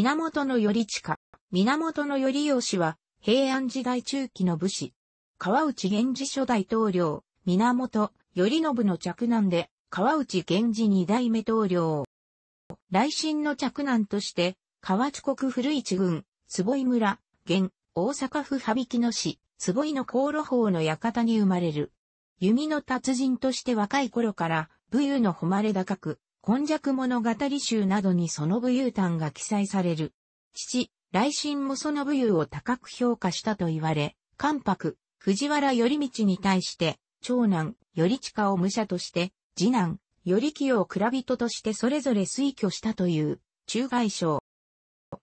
源頼親、源頼義は、平安時代中期の武士。川内源氏初代統領、源頼信の嫡男で、川内源氏二代目統領。来新の嫡男として、河内国古市郡、坪井村、現、大阪府羽曳野市、坪井の航路法の館に生まれる。弓の達人として若い頃から、武勇の誉れ高く、今弱物語集などにその武勇譚が記載される。父、来信もその武勇を高く評価したと言われ、関白、藤原頼道に対して、長男、頼近を武者として、次男、頼清を蔵人としてそれぞれ推挙したという、中外省。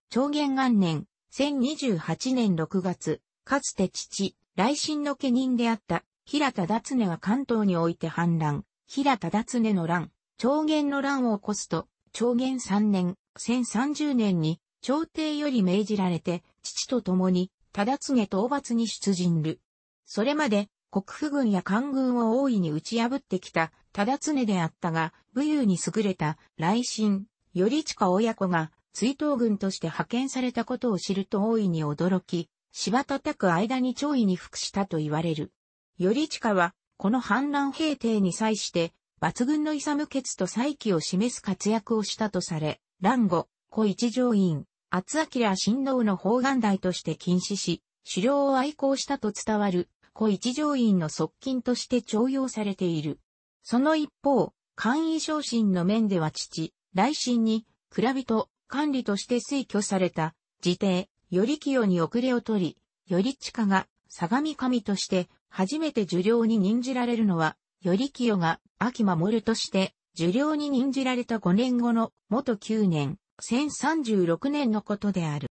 長元元年、1028年6月、かつて父、来信の家人であった、平田達根が関東において反乱、平田達根の乱、長元の乱を起こすと、長元三年、千三十年に、朝廷より命じられて、父と共に、忠次討伐に出陣る。それまで、国府軍や官軍を大いに打ち破ってきた、忠常であったが、武勇に優れた、来神、頼親親子が、追悼軍として派遣されたことを知ると大いに驚き、芝叩く間に長位に服したと言われる。頼近は、この反乱平定に際して、抜群のイサムケツと再起を示す活躍をしたとされ、蘭語、古一条院、厚明新王の方眼台として禁止し、狩猟を愛好したと伝わる、古一条院の側近として徴用されている。その一方、簡易昇進の面では父、来進に、蔵人、管理として推挙された、自邸、頼清に遅れを取り、頼近が、相模神として、初めて受領に任じられるのは、頼清が秋守として受領に任じられた5年後の元9年、1036年のことである。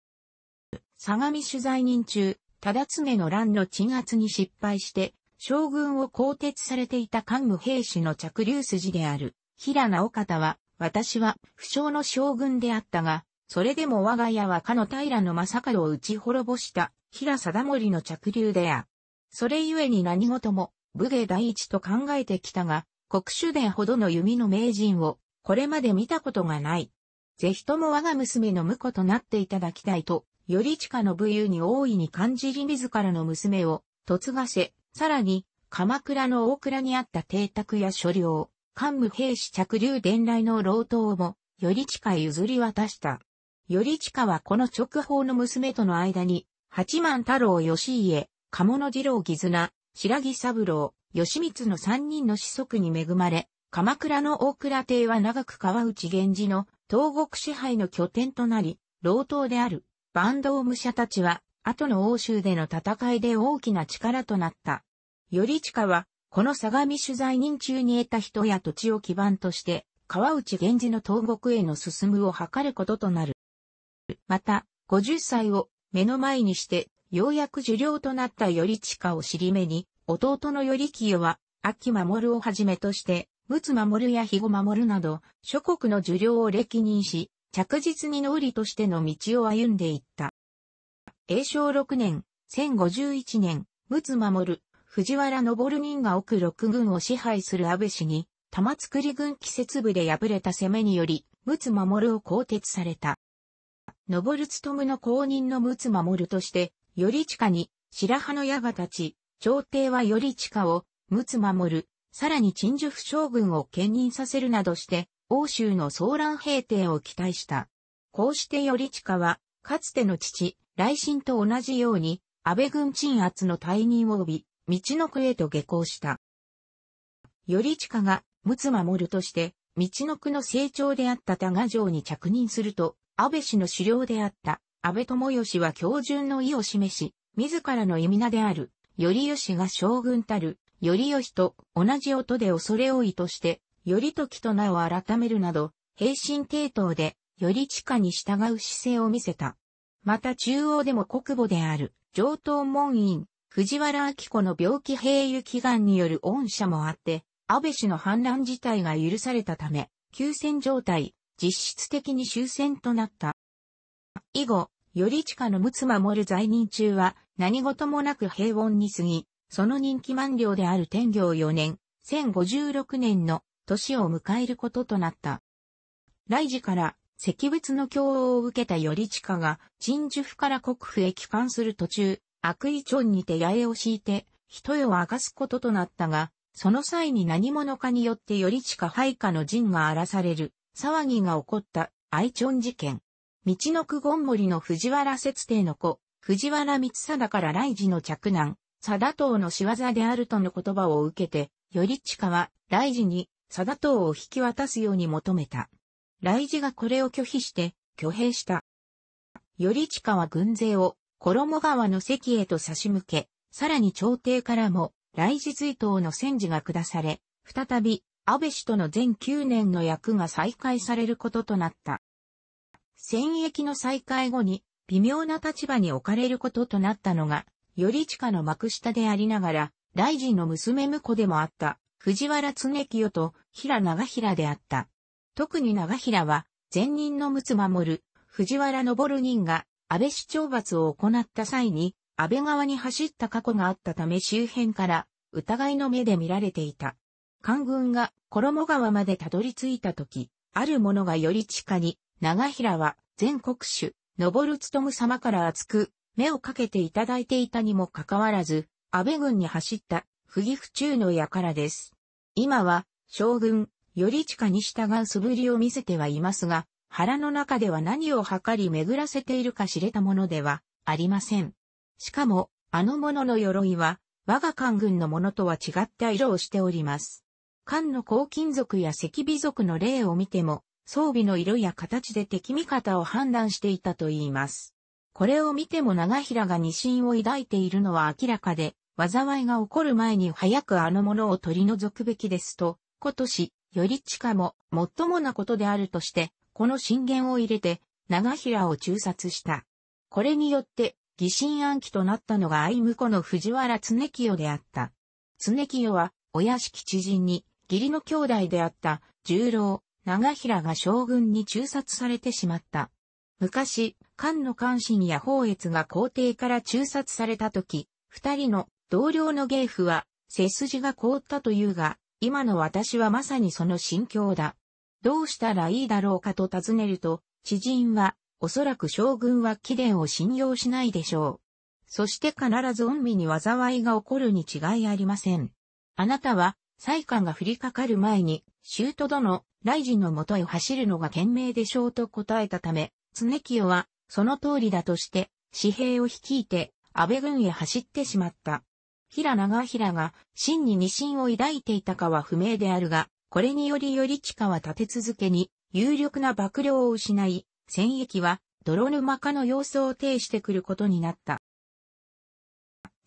相模取材人中、忠常の乱の鎮圧に失敗して、将軍を更迭されていた桓武兵士の着流筋である、平直方は、私は不詳の将軍であったが、それでも我が家はかの平の正門を打ち滅ぼした、平貞盛の着流であ。それゆえに何事も、武芸第一と考えてきたが、国主伝ほどの弓の名人を、これまで見たことがない。ぜひとも我が娘の婿となっていただきたいと、より近の武勇に大いに感じり自らの娘を、嫁がせ、さらに、鎌倉の大倉にあった邸宅や所領、官務兵士着流伝来の老頭も、より近譲り渡した。より近はこの直方の娘との間に、八幡太郎義家、鴨野次郎絆、白木三郎、吉光の三人の子息に恵まれ、鎌倉の大倉邸は長く川内源氏の東国支配の拠点となり、老党である、坂東武者たちは、後の欧州での戦いで大きな力となった。頼近は、この相模取材人中に得た人や土地を基盤として、川内源氏の東国への進むを図ることとなる。また、50歳を目の前にしてようやく受領となった頼下を尻目に、弟の頼清は、秋守をはじめとして、陸守や肥後守など、諸国の受領を歴任し、着実に農理としての道を歩んでいった。永正六年、千五十一年、陸守、藤原昇人が奥六軍を支配する安倍氏に、玉造軍季節部で敗れた攻めにより、陸守を更迭された。昇務の公認の陸守として、頼親に、白羽の矢が立ち、朝廷は頼親を、陸奥守る、さらに陳寿府将軍を兼任させるなどして、欧州の騒乱平定を期待した。こうして頼親は、かつての父、来信と同じように、安倍軍鎮圧の退任を帯び、道の区へと下校した。頼親が、陸奥守として、道の区の成長であった多賀城に着任すると、安倍氏の首領であった安倍智義は標準の意を示し、自らの意味名である、頼義が将軍たる、頼義と同じ音で恐れ多いとして、頼時と名を改めるなど、平身抵当で、より地下に従う姿勢を見せた。また中央でも国母である、上等門院、藤原明子の病気兵癒祈願による恩赦もあって、安倍氏の反乱自体が許されたため、休戦状態、実質的に終戦となった。以後、頼近の陸奥守在任中は、何事もなく平穏に過ぎ、その任期満了である天行4年、1056年の年を迎えることとなった。来時から石仏の供応を受けた頼近が、陳樹府から国府へ帰還する途中、悪意町にて八重を敷いて、人世を明かすこととなったが、その際に何者かによって頼近配下の陣が荒らされる、騒ぎが起こった愛町事件。道のくごん森の藤原節帝の子、藤原光貞から来寺の着難、貞党の仕業であるとの言葉を受けて、頼親は来寺に貞党を引き渡すように求めた。来寺がこれを拒否して、挙兵した。頼親は軍勢を衣川の関へと差し向け、さらに朝廷からも、来寺追悼の戦時が下され、再び、安倍氏との全9年の役が再開されることとなった。戦役の再開後に微妙な立場に置かれることとなったのが、より近の幕下でありながら、大臣の娘婿でもあった藤原常清と平長平であった。特に長平は、前任の陸奥守、藤原昇人が安倍市懲罰を行った際に、安倍側に走った過去があったため周辺から疑いの目で見られていた。官軍が衣川までたどり着いた時、ある者がより地下に長平は全国主、登る務様から厚く、目をかけていただいていたにもかかわらず、安倍軍に走った、不義不中の輩です。今は、将軍、地下に従う素振りを見せてはいますが、腹の中では何を測り巡らせているか知れたものではありません。しかも、あの者の鎧は、我が官軍のものとは違った色をしております。漢の黄金族や赤鼻族の例を見ても、装備の色や形で敵味方を判断していたといいます。これを見ても長平が二心を抱いているのは明らかで、災いが起こる前に早くあのものを取り除くべきですと、今年、より近も、最もなことであるとして、この信玄を入れて、長平を中殺した。これによって、疑心暗鬼となったのが愛婿の藤原常清であった。常清は、お屋敷知人に、義理の兄弟であった、十郎、長平が将軍に中殺されてしまった。昔、漢の関心や宝越が皇帝から中殺された時、二人の同僚の芸夫は、背筋が凍ったというが、今の私はまさにその心境だ。どうしたらいいだろうかと尋ねると、知人は、おそらく将軍は貴殿を信用しないでしょう。そして必ず恩美に災いが起こるに違いありません。あなたは、裁官が降りかかる前に、ト殿、雷神のもとへ走るのが賢明でしょうと答えたため、常清は、その通りだとして、紙兵を率いて、安倍軍へ走ってしまった。平長平が、真に二心を抱いていたかは不明であるが、これによりより近は立て続けに、有力な幕僚を失い、戦役は、泥沼化の様相を呈してくることになった。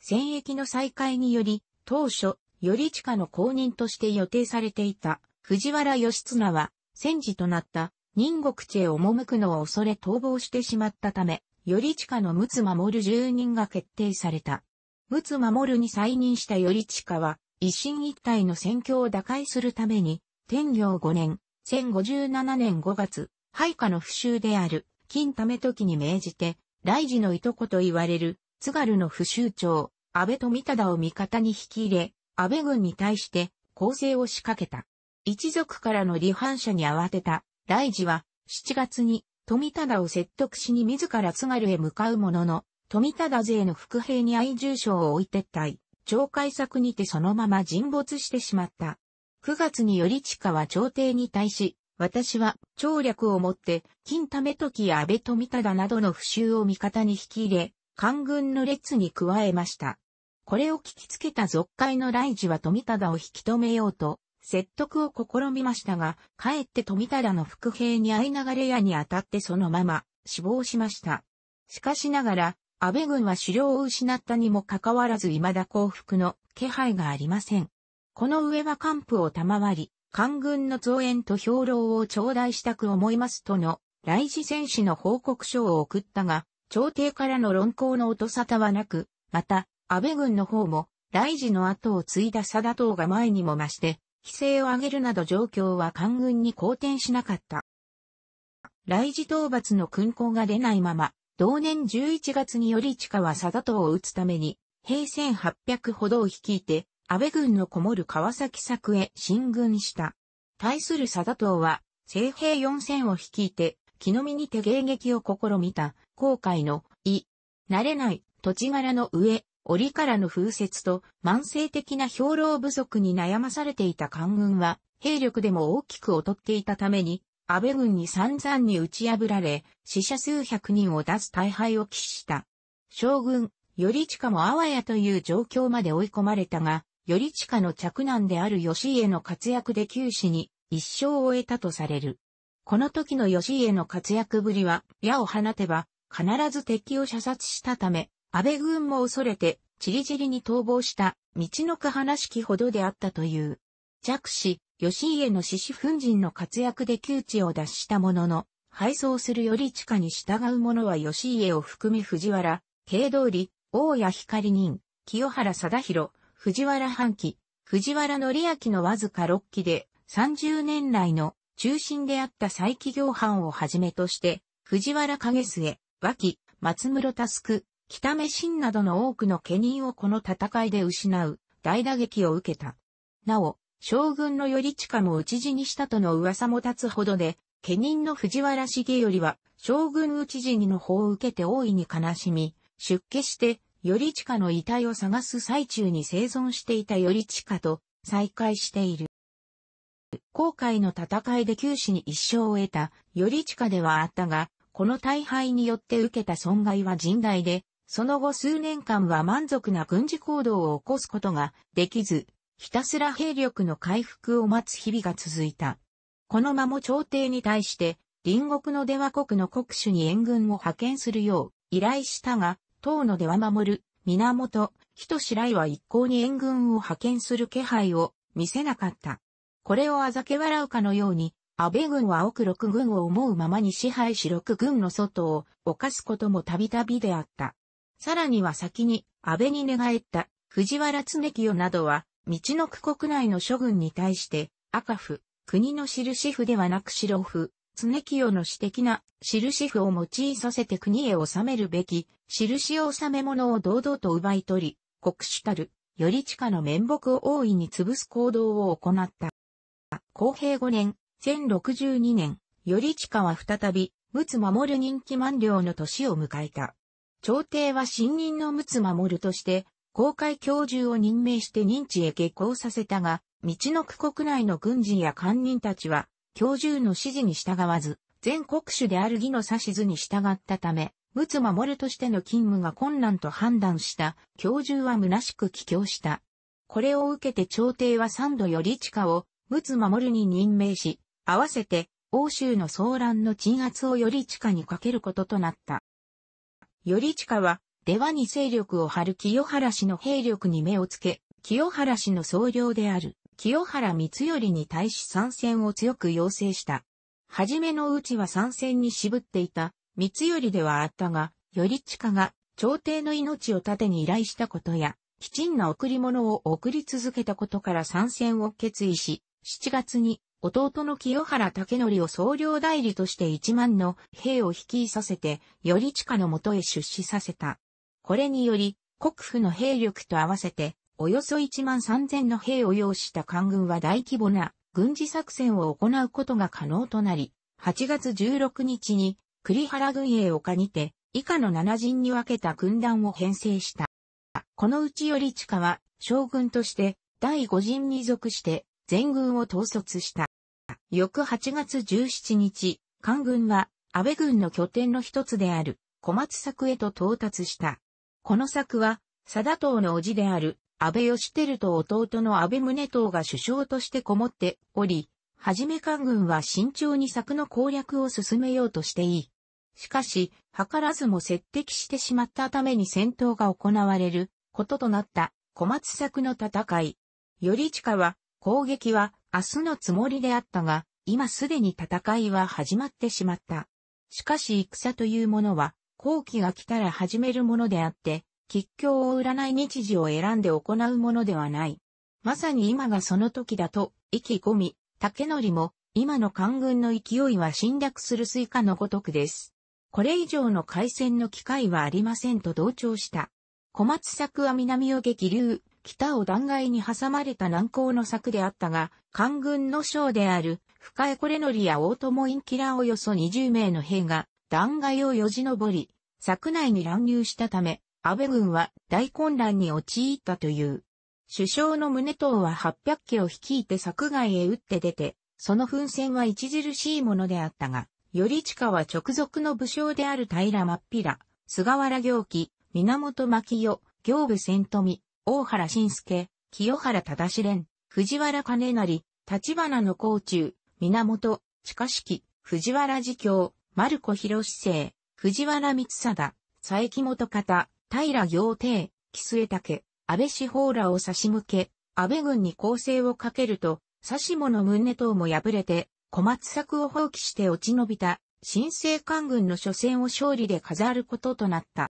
戦役の再開により、当初、より近の公認として予定されていた、藤原義綱は戦時となった任国地へ赴くのを恐れ逃亡してしまったため、頼下の陸奥守住人が決定された。陸奥守に再任した頼下は、一進一退の戦況を打開するために、天領五年、1057年5月、配下の不襲である、金め時に命じて、来時のいとこと言われる、津軽の不襲長、安倍富忠を味方に引き入れ、安倍軍に対して攻勢を仕掛けた。一族からの離反者に慌てた、大事は、7月に、富忠を説得しに自ら津軽へ向かうものの、富忠勢の伏兵に愛住所を置いてっい、懲戒策にてそのまま沈没してしまった。9月に地下は朝廷に対し、私は、長略をもって、金め時や安倍富忠などの不襲を味方に引き入れ、官軍の列に加えました。これを聞きつけた族海の雷寺は富忠を引き止めようと、説得を試みましたが、かえって富忠の伏兵に相流れ矢に当たってそのまま死亡しました。しかしながら、安倍軍は狩猟を失ったにもかかわらず未だ降伏の気配がありません。この上は官府を賜り、官軍の増援と兵糧を頂戴したく思いますとの、来事戦士の報告書を送ったが、朝廷からの論考の音沙汰はなく、また、安倍軍の方も、来事の後を継いだ佐田党が前にも増して、規制を上げるなど状況は官軍に好転しなかった。来時討伐の勲功が出ないまま、同年11月に頼近は佐田党を撃つために、平成8 0 0ほどを率いて、安倍軍のこもる川崎作へ進軍した。対する佐田党は、西兵4000を率いて、木の実にて迎撃を試みた、後悔の、い、慣れない、土地柄の上、折からの風雪と慢性的な兵糧不足に悩まされていた官軍は、兵力でも大きく劣っていたために、安倍軍に散々に打ち破られ、死者数百人を出す大敗を喫した。将軍、頼親もあわやという状況まで追い込まれたが、頼親の嫡男である義家の活躍で九死に一生を得たとされる。この時の義家の活躍ぶりは、矢を放てば、必ず敵を射殺したため、安倍軍も恐れて、ちりじりに逃亡した、道のく話しきほどであったという。弱視、吉家の獅子奮人の活躍で窮地を脱したものの、敗走するより地下に従う者は吉家を含め藤原、慶通り、大谷光人、清原貞弘、藤原半期、藤原則明のわずか6期で、30年来の中心であった再起業班をはじめとして、藤原影末、脇、松室タスク、北目真などの多くの家人をこの戦いで失う大打撃を受けた。なお、将軍の頼親も討ち死にしたとの噂も立つほどで、家人の藤原重頼は将軍討ち死にの法を受けて大いに悲しみ、出家して、頼親の遺体を探す最中に生存していた頼親と再会している。後悔の戦いで九死に一生を得た頼親ではあったが、この大敗によって受けた損害は甚大で、その後数年間は満足な軍事行動を起こすことができず、ひたすら兵力の回復を待つ日々が続いた。この間も朝廷に対して、隣国の出羽国の国主に援軍を派遣するよう依頼したが、当の出羽守る、源、人白井は一向に援軍を派遣する気配を見せなかった。これをあざけ笑うかのように、安倍軍は奥六軍を思うままに支配し六軍の外を犯すこともたびたびであった。さらには先に安倍に寝返った藤原常清などは、道の区国内の諸軍に対して、赤府、国の印府ではなく白府、常清の私的な印府を用いさせて国へ収めるべき、印を納め物を堂々と奪い取り、国主たる、頼下の面目を大いに潰す行動を行った。公平5年、1062年、頼下は再び、陸奥守人気満了の年を迎えた。朝廷は新任の陸奥守として、公開教授を任命して認知へ下校させたが、道の区国内の軍人や官人たちは、教授の指示に従わず、全国主である義の指図に従ったため、陸奥守としての勤務が困難と判断した教授は虚しく帰郷した。これを受けて朝廷は三度より地下を陸奥守に任命し、合わせて欧州の騒乱の鎮圧をより地下にかけることとなった。頼親は、出羽に勢力を張る清原氏の兵力に目をつけ、清原氏の総領である、清原光頼に対し参戦を強く要請した。はじめのうちは参戦に渋っていた、光頼ではあったが、頼親が、朝廷の命を盾に依頼したことや、きちんな贈り物を贈り続けたことから参戦を決意し、7月に弟の清原武則を総領代理として1万の兵を率いさせて、地下のもとへ出資させた。これにより、国府の兵力と合わせて、およそ1万3千の兵を要した官軍は大規模な軍事作戦を行うことが可能となり、8月16日に栗原軍営をにて、以下の7陣に分けた軍団を編成した。このうち地下は将軍として第5陣に属して全軍を統率した。翌8月17日、官軍は安倍軍の拠点の一つである小松作へと到達した。この作は、貞党の叔父である安倍義輝と弟の安倍宗党が首相としてこもっており、はじめ官軍は慎重に作の攻略を進めようとしていい。しかし、図らずも接敵してしまったために戦闘が行われることとなった小松作の戦い。り近は攻撃は明日のつもりであったが、今すでに戦いは始まってしまった。しかし戦というものは、後期が来たら始めるものであって、吉凶を占い日時を選んで行うものではない。まさに今がその時だと、意気込み、竹則も、今の官軍の勢いは侵略するスイカのごとくです。これ以上の海戦の機会はありませんと同調した。小松作は南を激流、北を断崖に挟まれた難高の策であったが、官軍の将である、深江これのりや大友院キラおよそ20名の兵が、断崖をよじ登り、柵内に乱入したため、安倍軍は大混乱に陥ったという。首相の宗党は800機を率いて柵外へ打って出て、その奮戦は著しいものであったが、頼近は直属の武将である平真っ平、菅原行基、源牧代、行部千富、大原信介、清原忠志連、藤原兼成、立花の甲中、源、近式、藤原自教、丸子博生、藤原光貞、佐伯元方、平行亭、木末竹、安倍志法らを差し向け、安倍軍に攻勢をかけると、指物宗等も破れて、小松作を放棄して落ち延びた、新政官軍の初戦を勝利で飾ることとなった。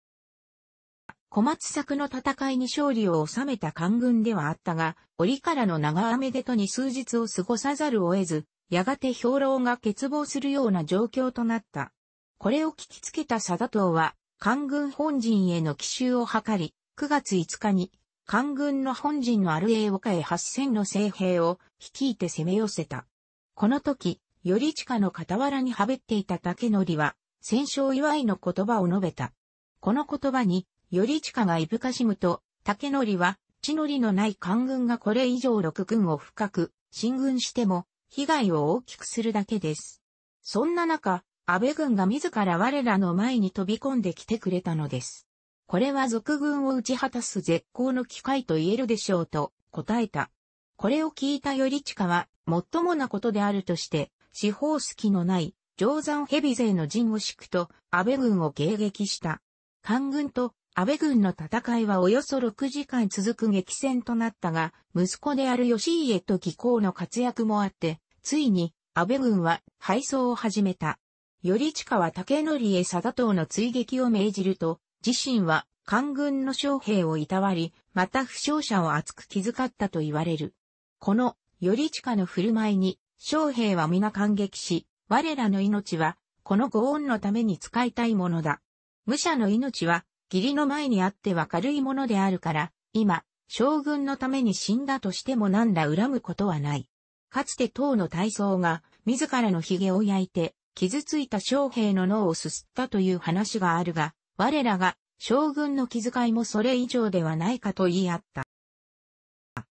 小松作の戦いに勝利を収めた官軍ではあったが、折からの長雨でとに数日を過ごさざるを得ず、やがて兵糧が欠乏するような状況となった。これを聞きつけた佐田党は、官軍本陣への奇襲を図り、9月5日に、官軍の本陣のある英を岡へ8000の精兵を率いて攻め寄せた。この時、より近の傍らにはべっていた竹則は、戦勝祝いの言葉を述べた。この言葉に、頼親がいぶかしむと、竹則は、地のりのない官軍がこれ以上六軍を深く、進軍しても、被害を大きくするだけです。そんな中、安倍軍が自ら我らの前に飛び込んできてくれたのです。これは俗軍を打ち果たす絶好の機会と言えるでしょうと答えた。これを聞いた頼親は、最もなことであるとして、四方隙のない、定山蛇勢の陣を敷くと、安倍軍を迎撃した。官軍と安倍軍の戦いはおよそ6時間続く激戦となったが、息子である吉家と義公の活躍もあって、ついに安倍軍は敗走を始めた。頼近は竹則へ貞党の追撃を命じると、自身は官軍の将兵をいたわり、また負傷者を厚く気遣ったと言われる。この頼近の振る舞いに、将兵は皆感激し、我らの命は、このご恩のために使いたいものだ。武者の命は、義理の前にあっては軽いものであるから、今、将軍のために死んだとしてもなんら恨むことはない。かつて唐の大僧が、自らの髭を焼いて、傷ついた将兵の脳をすすったという話があるが、我らが将軍の気遣いもそれ以上ではないかと言い合った。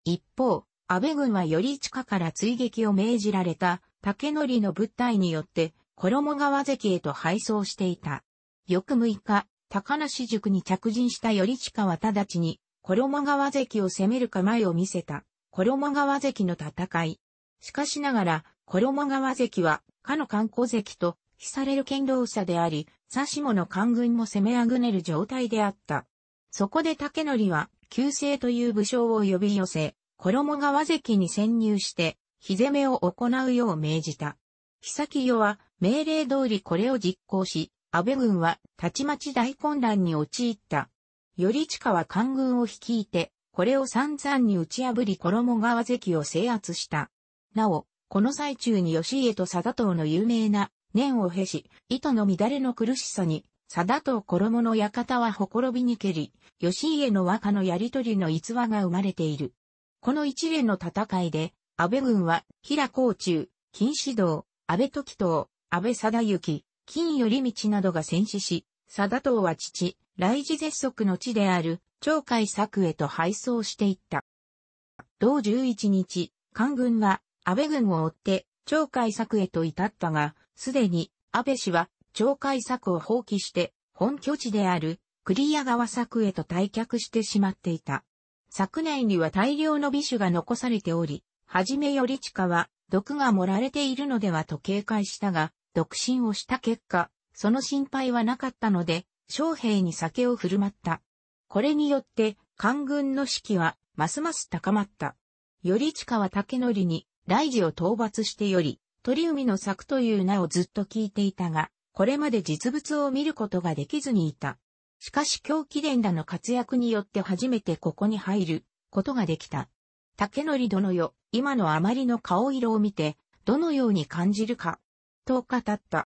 一方、安倍軍はより地下から追撃を命じられた竹則の物体によって衣川関へと配送していた。翌6日、高梨塾に着陣した頼近は直ちに、衣川関を攻める構えを見せた、衣川関の戦い。しかしながら、衣川関は、かの観光関と、被される剣道者であり、佐しの官軍も攻めあぐねる状態であった。そこで竹則は、旧姓という武将を呼び寄せ、衣川関に潜入して、火攻めを行うよう命じた。久清は、命令通りこれを実行し、安倍軍はたちまち大混乱に陥った。頼近は官軍を率いて、これを散々に打ち破り衣川関を制圧した。なお、この最中に吉家と貞党の有名な念を経し、糸の乱れの苦しさに、貞党衣の館はほころびに蹴り、吉家の和歌のやりとりの逸話が生まれている。この一連の戦いで、安倍軍は、平甲中、金指道、安倍時藤、安倍貞行、金頼道などが戦死し、貞党は父、来寺絶足の地である、長海作へと敗走していった。同11日、官軍は安倍軍を追って長海作へと至ったが、すでに安倍氏は長海作を放棄して本拠地である栗谷川作へと退却してしまっていた。作内には大量の美酒が残されており、はじめより近は毒が盛られているのではと警戒したが、独身をした結果、その心配はなかったので、将兵に酒を振る舞った。これによって、官軍の士気は、ますます高まった。頼近は竹則に、大事を討伐してより、鳥海の作という名をずっと聞いていたが、これまで実物を見ることができずにいた。しかし狂気伝らの活躍によって初めてここに入ることができた。竹則殿よ、今のあまりの顔色を見て、どのように感じるか。と語った。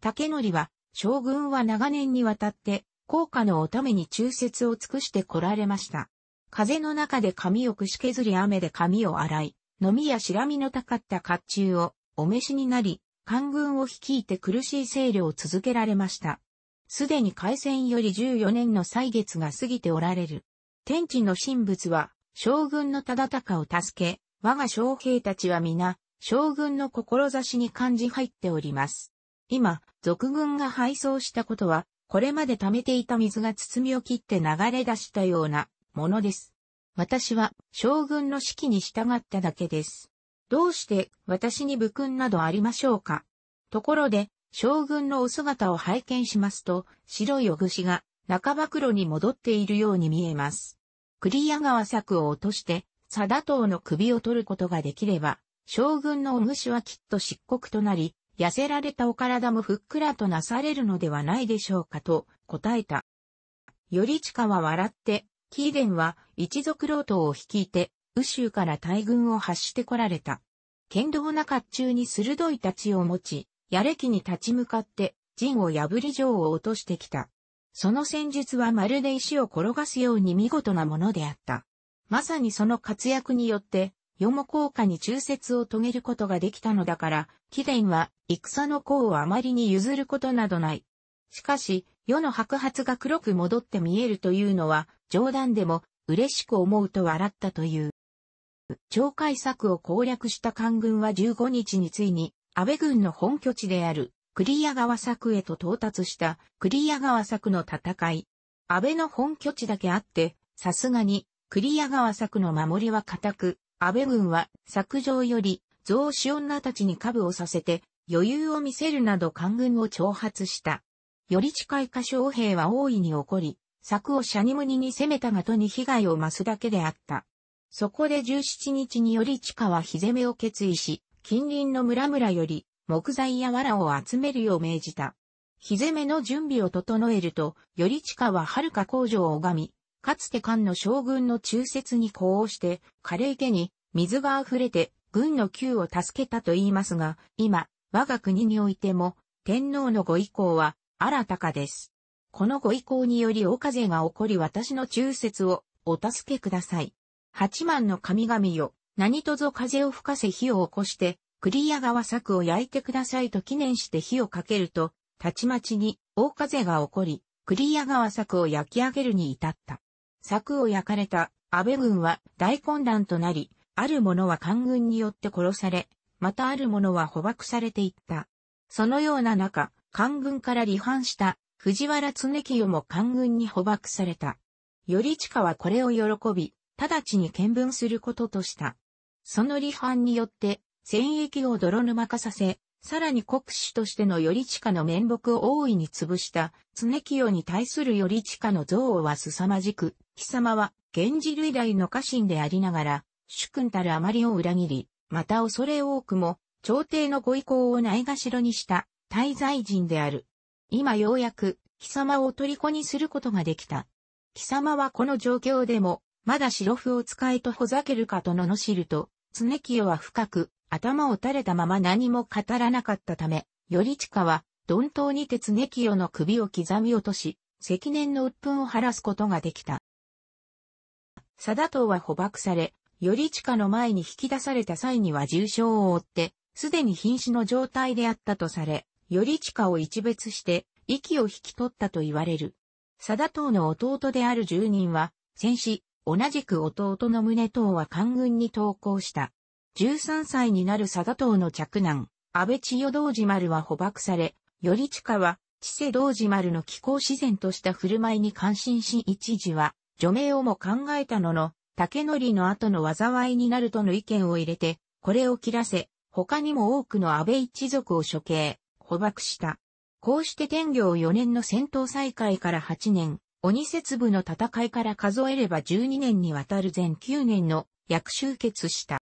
竹則は、将軍は長年にわたって、効果のおために忠説を尽くして来られました。風の中で髪をくし削り雨で髪を洗い、飲みや白身のたかった甲冑をお召しになり、官軍を率いて苦しい制御を続けられました。すでに開戦より14年の歳月が過ぎておられる。天地の神仏は、将軍の忠敬を助け、我が将兵たちは皆、将軍の志に漢字入っております。今、俗軍が敗走したことは、これまで溜めていた水が包みを切って流れ出したようなものです。私は将軍の指揮に従っただけです。どうして私に武勲などありましょうかところで、将軍のお姿を拝見しますと、白いおしが中袋に戻っているように見えます。クリア川策を落として、佐田党の首を取ることができれば、将軍のお主はきっと漆黒となり、痩せられたお体もふっくらとなされるのではないでしょうかと答えた。頼親は笑って、貴殿は一族老党を率いて、宇州から大軍を発してこられた。剣道な甲冑に鋭い立ちを持ち、やれきに立ち向かって、陣を破り城を落としてきた。その戦術はまるで石を転がすように見事なものであった。まさにその活躍によって、よも効果に忠説を遂げることができたのだから、貴殿は戦の功をあまりに譲ることなどない。しかし、世の白髪が黒く戻って見えるというのは、冗談でも嬉しく思うと笑ったという。懲戒策を攻略した官軍は15日についに、安倍軍の本拠地である、栗ア川作へと到達した栗ア川作の戦い。安倍の本拠地だけあって、さすがに栗ア川作の守りは固く、安倍軍は削除より増資女たちに下部をさせて余裕を見せるなど官軍を挑発した。より近い過小兵は大いに起こり、柵をシャニムニに攻めたがとに被害を増すだけであった。そこで17日により地下は日攻めを決意し、近隣の村々より木材や藁を集めるよう命じた。日攻めの準備を整えると、より地下は遥か工場を拝み、かつて漢の将軍の忠説に呼応して、枯れ池に水が溢れて軍の窮を助けたと言いますが、今、我が国においても、天皇のご意向は、新たかです。このご意向によりお風が起こり私の忠説をお助けください。八幡の神々よ、何とぞ風を吹かせ火を起こして、栗屋川作を焼いてくださいと記念して火をかけると、たちまちに大風が起こり、栗屋川作を焼き上げるに至った。柵を焼かれた安倍軍は大混乱となり、ある者は官軍によって殺され、またある者は捕獲されていった。そのような中、官軍から離反した藤原常清も官軍に捕獲された。頼親はこれを喜び、直ちに見分することとした。その離反によって、戦役を泥沼化させ、さらに国主としての頼親の面目を大いに潰した、常清に対する頼親の憎悪は凄まじく、貴様は、源氏類代の家臣でありながら、主君たるあまりを裏切り、また恐れ多くも、朝廷のご意向をないがしろにした、滞在人である。今ようやく、貴様を虜にすることができた。貴様はこの状況でも、まだ白符を使えとほざけるかと罵ると、常清は深く、頭を垂れたまま何も語らなかったため、頼親は、鈍刀にて常清の首を刻み落とし、積年の鬱憤を晴らすことができた。佐田党は捕獲され、地下の前に引き出された際には重傷を負って、すでに瀕死の状態であったとされ、地下を一別して、息を引き取ったと言われる。佐田党の弟である住人は、戦死、同じく弟の宗党は官軍に投降した。13歳になる佐田党の嫡男、安倍千代道寺丸は捕獲され、地下は、千世道寺丸の気候自然とした振る舞いに感心し一時は、除名をも考えたのの、竹のりの後の災いになるとの意見を入れて、これを切らせ、他にも多くの安倍一族を処刑、捕獲した。こうして天行4年の戦闘再開から8年、鬼節部の戦いから数えれば12年にわたる全9年の役集結した。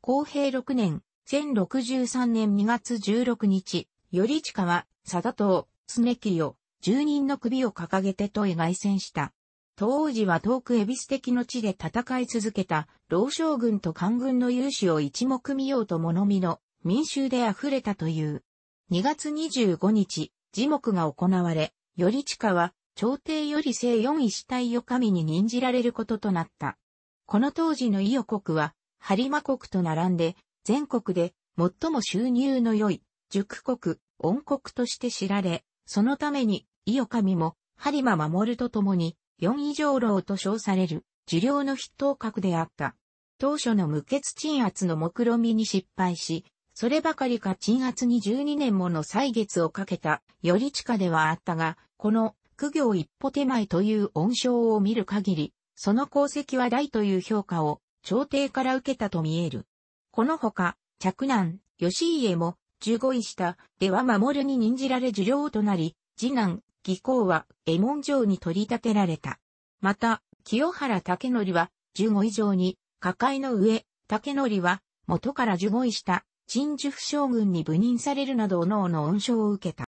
公平6年、1063年2月16日、頼近は、貞藤、常清、住人の首を掲げて問い外戦した。当時は遠く恵比寿的の地で戦い続けた、老将軍と官軍の勇士を一目見ようと物見の民衆で溢れたという。2月25日、樹木が行われ、地下は、朝廷より正四位死体を神に任じられることとなった。この当時の伊予国は、播磨国と並んで、全国で最も収入の良い、塾国、恩国として知られ、そのために、伊予神も、播磨守るとともに、4以上老と称される、受領の筆頭格であった。当初の無血鎮圧の目論見に失敗し、そればかりか鎮圧に12年もの歳月をかけた、より地下ではあったが、この、苦行一歩手前という恩賞を見る限り、その功績は大という評価を、朝廷から受けたと見える。このほか、着難、吉家も、15位下、では守るに任じられ受領となり、次男、技巧は江衛門城に取り立てられた。また、清原武則は十五以上に、下界の上、武則は元から十五位した陳樹府将軍に部任されるなど脳の恩賞を受けた。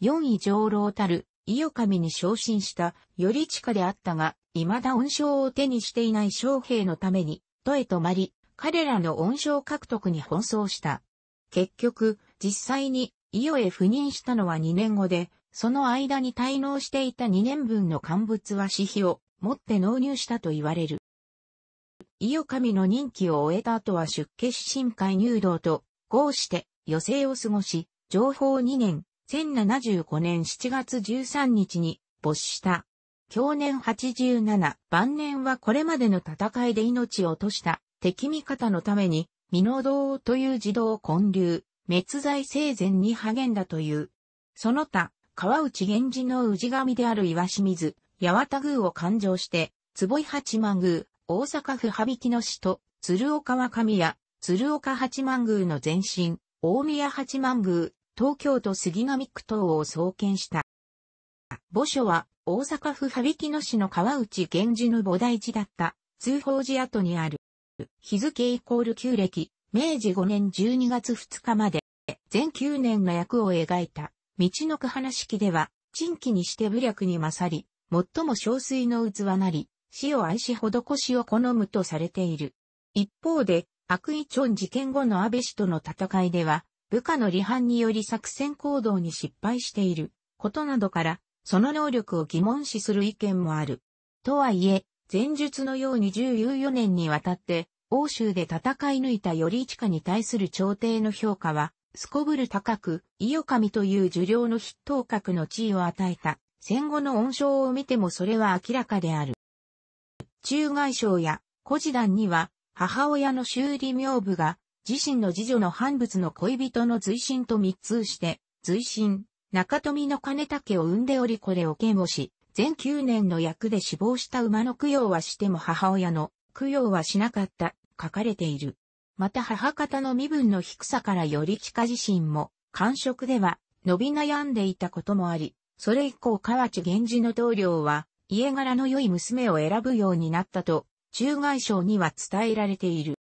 四位上老たる、伊予神に昇進した地下であったが、未だ恩賞を手にしていない将兵のために、都へ泊まり、彼らの恩賞獲得に奔走した。結局、実際に伊予へ赴任したのは2年後で、その間に滞納していた2年分の乾物は私費を持って納入したと言われる。伊予神の任期を終えた後は出家し新海入道と合して余生を過ごし、情報2年、1075年7月13日に没した。去年87、晩年はこれまでの戦いで命を落とした敵味方のために、美濃道という児童建立、滅罪生前に励んだという。その他、川内源氏の氏神である岩清水、八幡宮を勘定して、坪井八幡宮、大阪府羽曳野市と、鶴岡若宮、鶴岡八幡宮の前身、大宮八幡宮、東京都杉並区等を創建した。墓所は、大阪府羽曳野市の川内源氏の菩提寺だった、通報寺跡にある。日付イコール旧暦、明治5年12月2日まで、全9年の役を描いた。道のく話式では、珍奇にして武略に勝り、最も小水の器なり、死を愛し施しを好むとされている。一方で、悪意ン事件後の安倍氏との戦いでは、部下の離反により作戦行動に失敗していることなどから、その能力を疑問視する意見もある。とはいえ、前述のように14年にわたって、欧州で戦い抜いた頼家に対する朝廷の評価は、すこぶる高く、伊予神という受領の筆頭格の地位を与えた、戦後の恩賞を見てもそれは明らかである。中外省や古事団には、母親の修理名部が、自身の次女の半仏の恋人の随身と密通して、随身、中富の金竹を産んでおりこれを嫌をし、全9年の役で死亡した馬の供養はしても母親の供養はしなかった、書かれている。また母方の身分の低さからより近自身も、官職では伸び悩んでいたこともあり、それ以降河内源氏の棟梁は、家柄の良い娘を選ぶようになったと、中外省には伝えられている。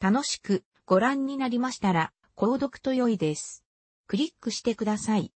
楽しくご覧になりましたら、購読と良いです。クリックしてください。